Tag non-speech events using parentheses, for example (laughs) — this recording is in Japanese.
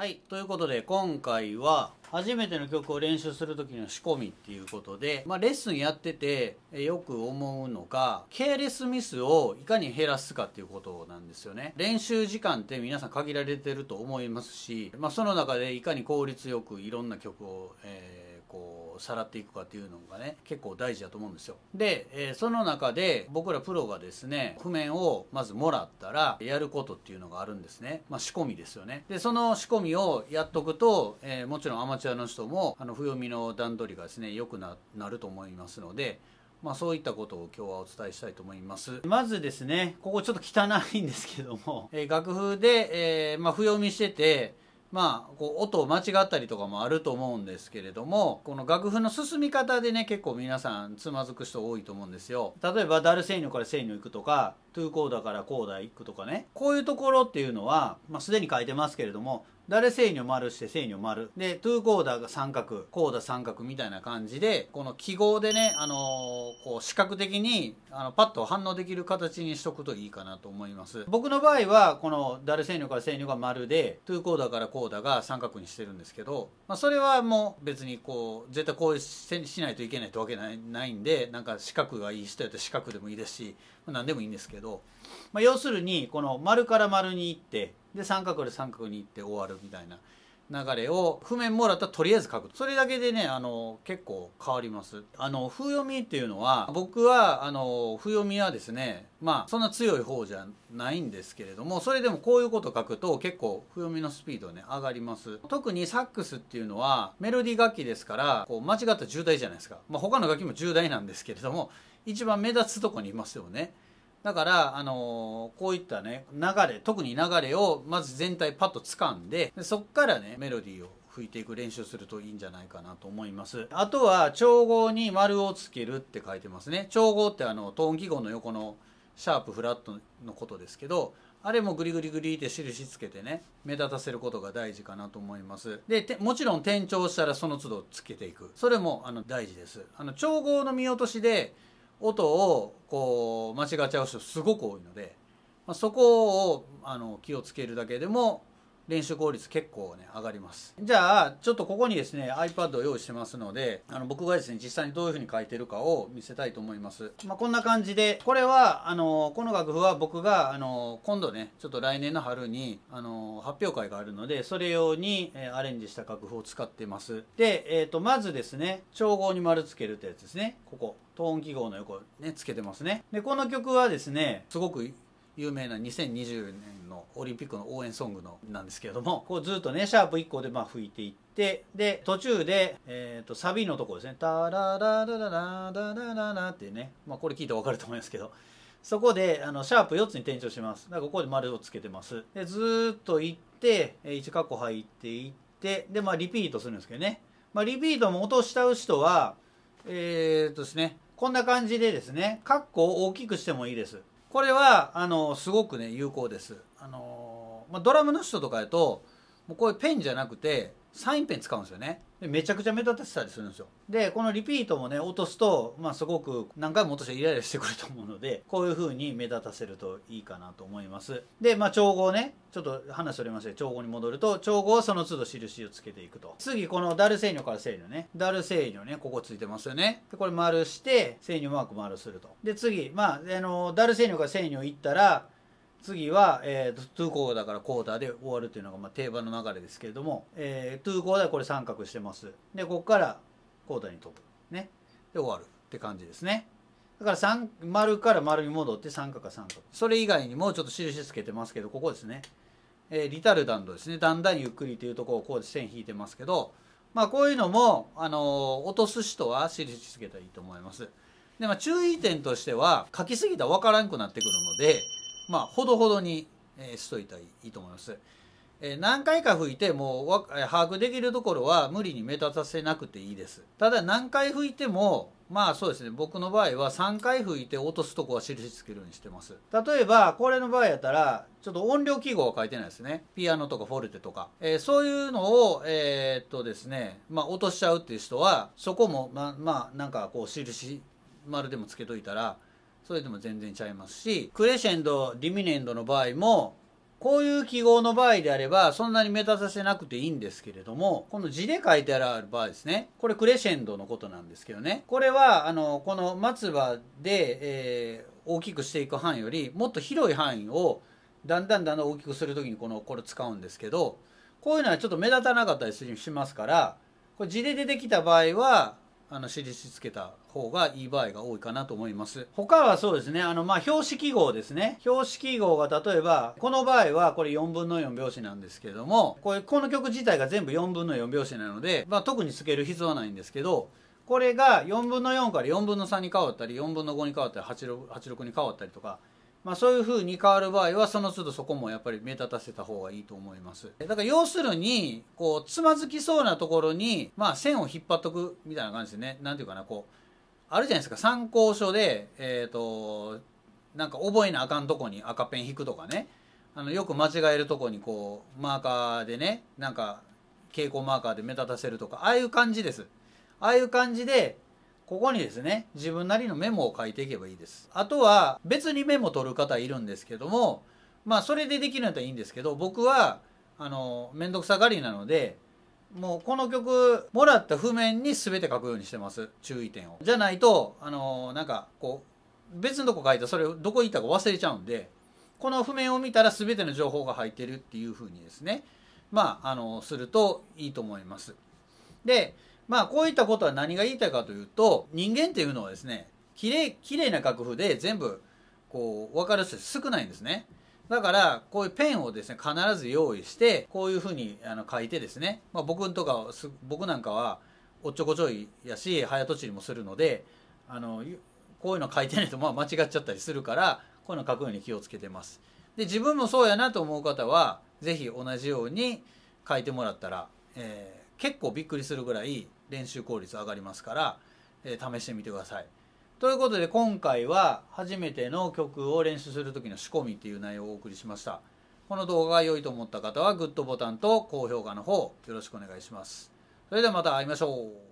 はい。ということで、今回は、初めての曲を練習する時の仕込みっていうことで、まあ、レッスンやっててよく思うのが、ケアレスミスをいかに減らすかっていうことなんですよね。練習時間って皆さん限られてると思いますし、まあ、その中でいかに効率よくいろんな曲を、えー、こう、さらっていくかっていうのがね結構大事だと思うんですよで、えー、その中で僕らプロがですね譜面をまずもらったらやることっていうのがあるんですね、まあ、仕込みですよねでその仕込みをやっとくと、えー、もちろんアマチュアの人もあの譜読みの段取りがですね良くなると思いますのでまあ、そういったことを今日はお伝えしたいと思います。まずですね、ここちょっと汚いんですけども、えー、楽譜で、えまあ、譜読みしてて、まあ、こう音を間違ったりとかもあると思うんですけれどもこの楽譜の進み方でね結構皆さんつまずく人多いと思うんですよ例えばダルセイニョからセイニョ行くとかトゥーコーダからコーダー行くとかねこういうところっていうのは、まあ、すでに書いてますけれども誰制御丸して制御丸で2コーダーが三角コーダー三角みたいな感じでこの記号でね、あのー、こう視覚的にあのパッと反応できる形にしとくといいかなと思います僕の場合はこの誰制御から制御が丸で2コーダーからコーダーが三角にしてるんですけど、まあ、それはもう別にこう絶対こうしないといけないってわけないないんでなんか四角がいい人やったら四角でもいいですし、まあ、何でもいいんですけど、まあ、要するにこの丸から丸に行ってで三角で三角に行って終わるみたいな流れを譜面もらったらとりあえず書くそれだけでねあの結構変わりますあの譜読みっていうのは僕はあの譜読みはですねまあそんな強い方じゃないんですけれどもそれでもこういうこと書くと結構譜読みのスピードね上がります特にサックスっていうのはメロディ楽器ですからこう間違った重大じゃないですか、まあ、他の楽器も重大なんですけれども一番目立つとこにいますよねだからあのこういったね流れ特に流れをまず全体パッと掴んでそっからねメロディーを吹いていく練習するといいんじゃないかなと思いますあとは調合に丸をつけるって書いてますね調合ってあのトーン記号の横のシャープフラットのことですけどあれもグリグリグリって印つけてね目立たせることが大事かなと思いますでもちろん転調したらその都度つけていくそれもあの大事ですあの調合の見落としで音をこう間違っちゃう人すごく多いので、まあ、そこをあの気をつけるだけでも練習効率結構ね上がりますじゃあちょっとここにですね iPad を用意してますのであの僕がですね実際にどういう風に書いてるかを見せたいと思います、まあ、こんな感じでこれはあのこの楽譜は僕があの今度ねちょっと来年の春にあの発表会があるのでそれ用に、えアレンジした楽譜を使ってますで、えーと、とまずですね調合に丸つけるってやつですねここトーン記号の横ねつけてますねでこの曲はですねすごく有名な2020年のオリンピックの応援ソングのなんですけれどもこうずっとねシャープ1個でまあ吹いていってで途中で、えー、とサビのところですね「タラララララララララ」ってね、まあ、これ聞いて分かると思いますけどそこであのシャープ4つに転調しますだからここで丸をつけてますでずっと行って1カッコ入っていってでまあリピートするんですけどね、まあ、リピートも落としちゃう人はえー、っとですねこんな感じでですね、カッコを大きくしてもいいです。これはあのすごくね有効ですあの、まあ、ドラムの人とかやともうこういうペンじゃなくてサインペン使うんですよねめちゃくちゃ目立たせたりするんですよでこのリピートもね落とすと、まあ、すごく何回も落としてイライラしてくると思うので (laughs) こういう風に目立たせるといいかなと思いますで、まあ、調合ねちょっと話それまして調合に戻ると調合はその都度印をつけていくと次このダル制御から制御ねダル制御ねここついてますよねでこれ丸して制御マーク丸するとで次まああのダル制御から制御いったら次は、えー、トゥーコーダーからコーダーで終わるというのが、まあ、定番の流れですけれども、えー、トゥーコーダーこれ三角してますでここからコーダーに飛ぶねで終わるって感じですねだから三丸から丸に戻って三角か三角それ以外にもちょっと印つけてますけどここですね、えー、リタルダンドですねだんだんゆっくりというところをこうで線引いてますけどまあこういうのも、あのー、落とす人は印つけたらいいと思いますで、まあ、注意点としては書きすぎたら分からんくなってくるのでまあ、ほどほどに、えー、しといたらいいと思います。えー、何回か吹いてもう把握できるところは無理に目立たせなくていいです。ただ何回吹いてもまあそうですね僕の場合は3回吹いて落とすとこは印つけるようにしてます。例えばこれの場合やったらちょっと音量記号は書いてないですね。ピアノとかフォルテとか。えー、そういうのをえー、っとですねまあ落としちゃうっていう人はそこもままあなんかこう印丸でもつけといたらそれでも全然ちゃいますしクレシェンドディミネンドの場合もこういう記号の場合であれば、そんなに目立たせなくていいんですけれども、この字で書いてある場合ですね。これクレシェンドのことなんですけどね。これは、あの、この松葉で、えー、大きくしていく範囲より、もっと広い範囲を、だんだんだんだん大きくするときにこの、これ使うんですけど、こういうのはちょっと目立たなかったりしますから、これ字で出てきた場合は、あの印つけた方がいい場合が多いかなと思います他はそうですねあのまあ標識記号ですね標識号が例えばこの場合はこれ4分の4拍子なんですけどもこれこの曲自体が全部4分の4拍子なので、まあ、特につける必要はないんですけどこれが4分の4から4分の3に変わったり4分の5に変わったり 86, 86に変わったりとかまあ、そういうふうに変わる場合はその都度そこもやっぱり目立たせた方がいいと思いますだから要するにこうつまずきそうなところに、まあ、線を引っ張っとくみたいな感じですね何ていうかなこうあるじゃないですか参考書でえっ、ー、となんか覚えなあかんとこに赤ペン引くとかねあのよく間違えるとこにこうマーカーでねなんか蛍光マーカーで目立たせるとかああいう感じですああいう感じでここにですね自分なりのメモを書いていけばいいですあとは別にメモ取る方いるんですけどもまあそれでできるんやったらいいんですけど僕はあの面倒くさがりなのでもうこの曲もらった譜面に全て書くようにしてます注意点をじゃないとあのなんかこう別のとこ書いたそれどこ行ったか忘れちゃうんでこの譜面を見たら全ての情報が入ってるっていう風にですねまああのするといいと思いますでまあこういったことは何が言いたいかというと人間っていうのはですねきれいきれいな楽譜で全部こう分かる人少ないんですね。だからこういうペンをですね必ず用意してこういうふうにあの書いてですね、まあ、僕とか僕なんかはおっちょこちょいやし早とちりもするのであのこういうの書いてないとまあ間違っちゃったりするからこういうの書くように気をつけてます。で自分もそうやなと思う方は是非同じように書いてもらったら、えー、結構びっくりするぐらい練習効率上がりますから、えー、試してみてください。ということで今回は初めての曲を練習する時の仕込みっていう内容をお送りしました。この動画が良いと思った方はグッドボタンと高評価の方よろしくお願いします。それではまた会いましょう。